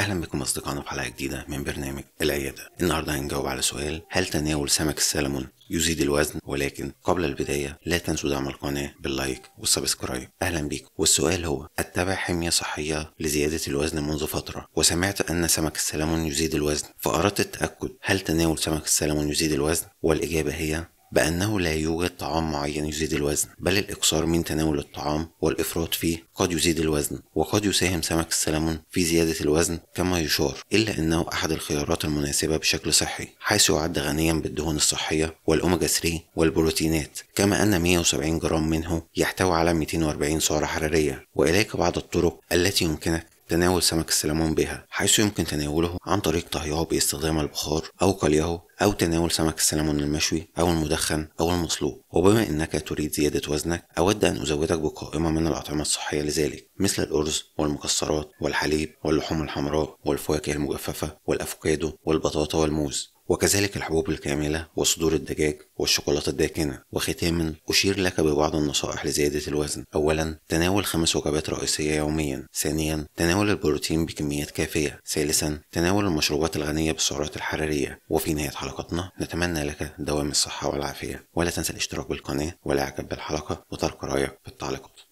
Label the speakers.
Speaker 1: اهلا بكم اصدقائنا في حلقه جديده من برنامج العياده النهارده هنجاوب على سؤال هل تناول سمك السلمون يزيد الوزن ولكن قبل البدايه لا تنسوا دعم القناه باللايك والسبسكرايب اهلا بيكم والسؤال هو اتبع حميه صحيه لزياده الوزن منذ فتره وسمعت ان سمك السلمون يزيد الوزن فاردت التاكد هل تناول سمك السلمون يزيد الوزن والاجابه هي بأنه لا يوجد طعام معين يزيد الوزن بل الإكثار من تناول الطعام والإفراط فيه قد يزيد الوزن وقد يساهم سمك السلمون في زيادة الوزن كما يشار إلا أنه أحد الخيارات المناسبة بشكل صحي حيث يعد غنيا بالدهون الصحية والأوميجا 3 والبروتينات كما أن 170 جرام منه يحتوي على 240 سعرة حرارية وإليك بعض الطرق التي يمكنك تناول سمك السلمون بها حيث يمكن تناوله عن طريق طهيه باستخدام البخار أو قليه أو تناول سمك السلمون المشوي أو المدخن أو المصلوب وبما أنك تريد زيادة وزنك أود أن أزودك بقائمة من الأطعمة الصحية لذلك مثل الأرز والمكسرات والحليب واللحوم الحمراء والفواكه المجففة والأفوكادو والبطاطا والموز وكذلك الحبوب الكاملة وصدور الدجاج والشوكولاتة الداكنة وختاما أشير لك ببعض النصائح لزيادة الوزن أولا تناول خمس وجبات رئيسية يوميا ثانيا تناول البروتين بكميات كافية ثالثا تناول المشروبات الغنية بالسعرات الحرارية وفي نهاية حلقتنا نتمنى لك دوام الصحة والعافية ولا تنسى الاشتراك بالقناة والاعجاب بالحلقة وترك رأيك بالتعليقات